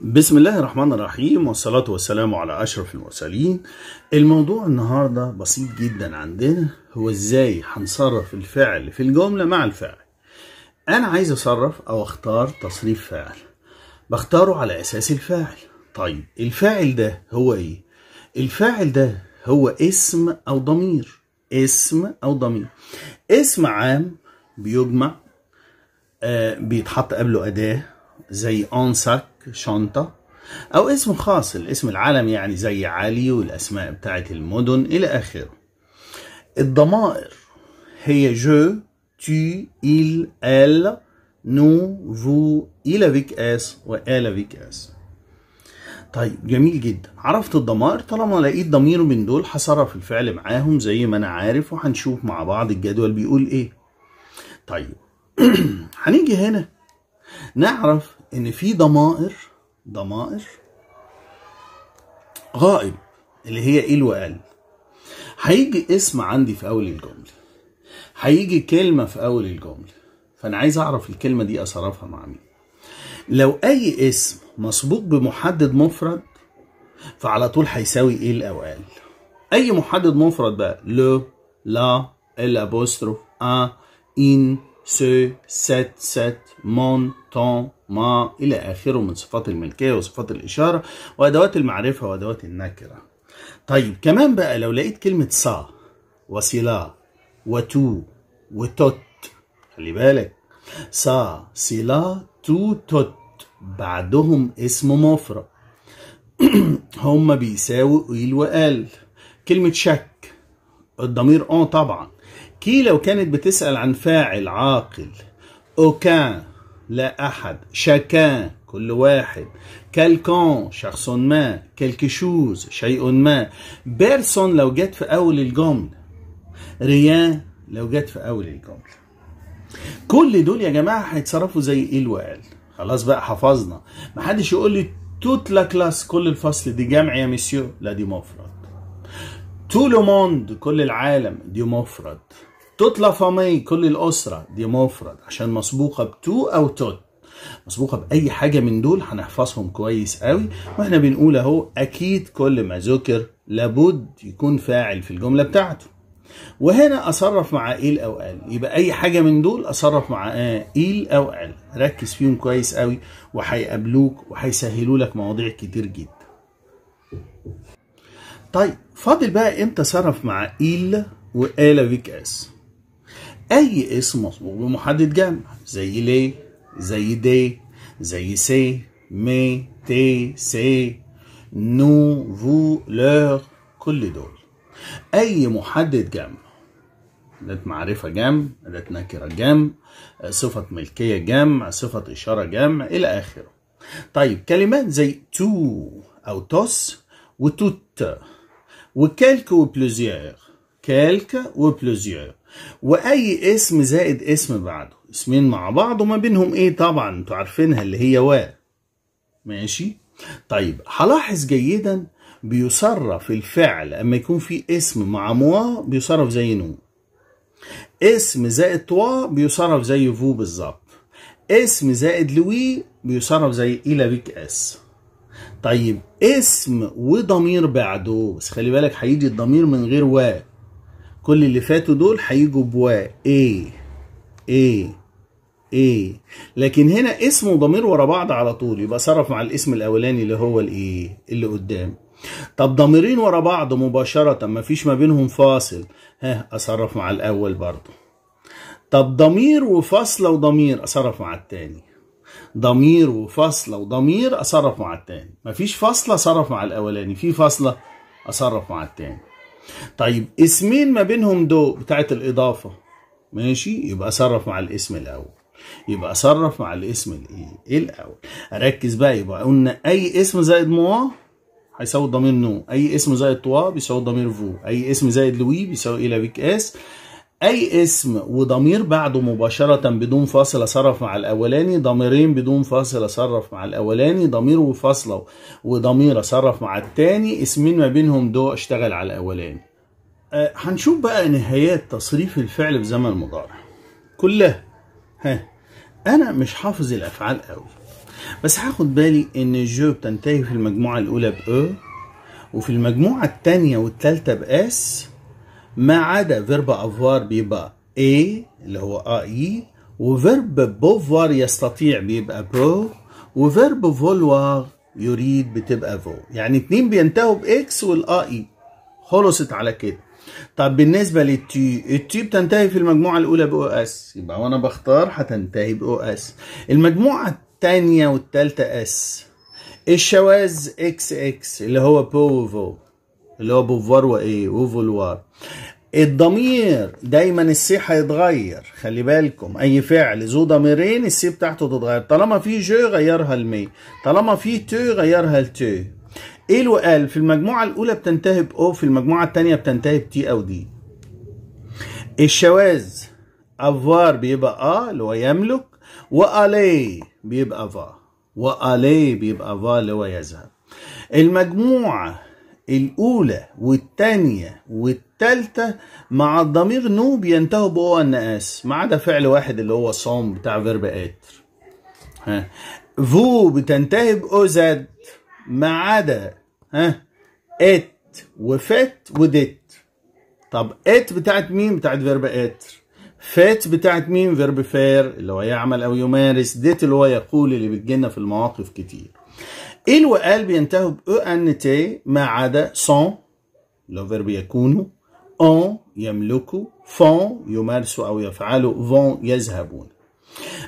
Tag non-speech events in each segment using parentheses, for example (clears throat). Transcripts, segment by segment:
بسم الله الرحمن الرحيم والصلاة والسلام على أشرف المرسلين الموضوع النهاردة بسيط جدا عندنا هو إزاي هنصرف الفعل في الجملة مع الفعل أنا عايز أصرف أو أختار تصريف فعل بختاره على أساس الفاعل طيب الفاعل ده هو إيه؟ الفاعل ده هو اسم أو ضمير اسم أو ضمير اسم عام بيجمع آه بيتحط قبله أداة زي أنسك شنطة أو اسم خاص الاسم العالم يعني زي علي والأسماء بتاعة المدن إلى آخره الضمائر هي جو تي إل إل نو فو إلى فيك إس وإلى فيك إس طيب جميل جدا عرفت الضمائر طالما لقيت ضمير من دول هصرف الفعل معاهم زي ما انا عارف وهنشوف مع بعض الجدول بيقول ايه طيب (clears throat) هنيجي هنا نعرف ان في ضمائر ضمائر غائب اللي هي إيه ال وال هيجي اسم عندي في اول الجمله هيجي كلمه في اول الجمله فانا عايز اعرف الكلمه دي اصرفها مع مين لو اي اسم مسبوق بمحدد مفرد فعلى طول هيساوي ال إيه الاوال اي محدد مفرد بقى لو لا الابوستروف ا ان سو ست ست مون تون ما إلى آخره من صفات الملكية وصفات الإشارة وأدوات المعرفة وأدوات النكرة طيب كمان بقى لو لقيت كلمة صا وسلا وتو وتوت خلي بالك صا سلا تو توت بعدهم اسم مفرد (clears throat) هما بيساووا قيل وقال كلمة شك الضمير اه طبعا كي لو كانت بتسأل عن فاعل عاقل أوكان لا أحد شاكان كل واحد كالكون شخص ما كالكشوز شيء ما بيرسون لو جت في أول الجملة ريان لو جت في أول الجملة كل دول يا جماعة هيتصرفوا زي إيه الوائل خلاص بقى حفظنا محدش يقول لي توت لا كلاس كل الفصل دي جمع يا مسيو لا دي مفرد تو لو موند كل العالم دي مفرد توت لا فامي كل الأسرة دي مفرد عشان مسبوقة بتو أو توت مسبوقة بأي حاجة من دول هنحفظهم كويس قوي واحنا بنقول أهو أكيد كل ما ذكر لابد يكون فاعل في الجملة بتاعته وهنا أصرف مع إيل أو قال يبقى أي حاجة من دول أصرف مع إيل أو قال ركز فيهم كويس قوي وهيقابلوك وهيسهلوا لك مواضيع كتير جدا طيب فاضل بقى امتى صرف مع إيل فيك اس أي اسم مطلوب بمحدد جمع زي لي زي دي زي سي مي تي سي نو فو لور كل دول أي محدد جمع أداة معرفة جمع أداة نكرة جمع صفة ملكية جمع صفة إشارة جمع إلى آخره طيب كلمات زي تو أو توس وتوت وكلك وبلوزيور كلك وبلوزيور واي اسم زائد اسم بعده اسمين مع بعض وما بينهم ايه طبعا انتوا عارفينها اللي هي و ماشي طيب هلاحظ جيدا بيصرف الفعل اما يكون في اسم مع موا بيصرف زي نو اسم زائد توا بيصرف زي فو بالظبط اسم زائد لوي بيصرف زي الى بيك اس طيب اسم وضمير بعده بس خلي بالك هيجي الضمير من غير وا كل اللي فاتوا دول هيجوا بوا ايه ايه ايه لكن هنا اسم وضمير ورا بعض على طول يبقى صرف مع الاسم الاولاني اللي هو الايه اللي قدام طب ضميرين ورا بعض مباشرة مفيش ما بينهم فاصل ها اصرف مع الاول برضه طب ضمير وفاصلة وضمير اصرف مع التاني ضمير وفاصلة وضمير أصرف مع التاني مفيش فاصلة أصرف مع الأولاني في فاصلة أصرف مع التاني طيب اسمين ما بينهم دو بتاعت الإضافة ماشي يبقى أصرف مع الاسم الأول يبقى أصرف مع الاسم الإيه الأول أركز بقى يبقى قلنا أي اسم زائد موا هيساوي ضمير نو أي اسم زائد توا بيساوي ضمير فو أي اسم زائد لوي بيساوي إلى بيك اس اي اسم وضمير بعده مباشرة بدون فاصل اصرف مع الاولاني ضميرين بدون فاصل اصرف مع الاولاني ضمير وفاصلة وضمير اصرف مع التاني اسمين ما بينهم دو اشتغل على الاولاني أه هنشوف بقى نهايات تصريف الفعل في زمن مضارع كلها ها انا مش حافظ الافعال قوي بس هاخد بالي ان جو بتنتهي في المجموعة الاولى بأ وفي المجموعة التانية والتالتة بأس ما عدا فيرب افوار بيبقى اي اللي هو اي e، وفيرب بوفوار يستطيع بيبقى برو وفيرب فولوار يريد بتبقى فو يعني اتنين بينتهوا باكس والاي e. خلصت على كده طب بالنسبه للتي التي بتنتهي في المجموعه الاولى باو اس يبقى وانا بختار هتنتهي باو اس المجموعه الثانيه والثالثه اس الشواذ اكس اكس اللي هو بو وفو اللي هو بوفوار وايه وفولوار الضمير دايما السي هيتغير خلي بالكم اي فعل ذو ضميرين السي بتاعته تتغير طالما في جو غيرها المي طالما في تو غيرها التو ايه وقال في المجموعه الاولى بتنتهي باو في المجموعه الثانيه بتنتهي بتي او دي الشواذ افوار بيبقى اه اللي هو يملك والي بيبقى فا والي بيبقى فا اللي هو يذهب المجموعه الأولى والتانية والتالتة مع الضمير نو بينتهوا بأو النقاس ما عدا فعل واحد اللي هو صوم بتاع فيرب آتر ها فو بتنتهي بأو زد ما عدا ها ات وفت وديت طب ات بتاعت مين بتاعت فيرب اتر فات بتاعت مين فيرب فير اللي هو يعمل او يمارس ديت اللي هو يقول اللي بتجينا في المواقف كتير ايه الوقال بينتهوا ب ان تي ما عدا سون لو فيرب يكون اون يملكوا فون يمارسوا او يفعلوا فون يذهبون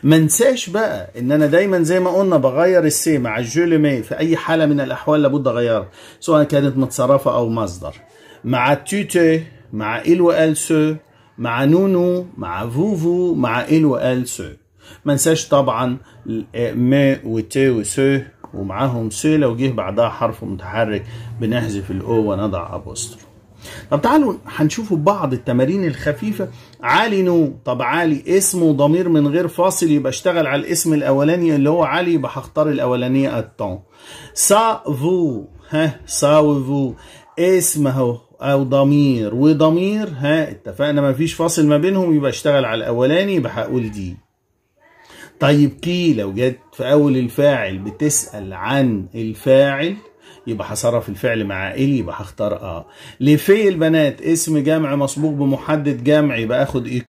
ما انساش بقى ان انا دايما زي ما قلنا بغير السي مع الجو مي في اي حاله من الاحوال لابد اغيرها سواء كانت متصرفه او مصدر مع توتي مع ال وال سو مع نونو مع فوفو مع ال وال سو ما انساش طبعا إيه، ما وتي وسو ومعاهم سي لو جه بعدها حرف متحرك بنحذف الاو ونضع أبوستر طب تعالوا هنشوفوا بعض التمارين الخفيفه علي نو طب علي اسم وضمير من غير فاصل يبقى اشتغل على الاسم الاولاني اللي هو علي يبقى هختار الاولانيه التون فو ها فو اسم اهو او ضمير وضمير ها اتفقنا مفيش فاصل ما بينهم يبقى اشتغل على الاولاني يبقى هقول دي طيب كي لو جت في أول الفاعل بتسأل عن الفاعل يبقى هصرف الفعل مع ال يبقى هختار اه لفي البنات اسم جمع مسبوق بمحدد جمع يبقى اخد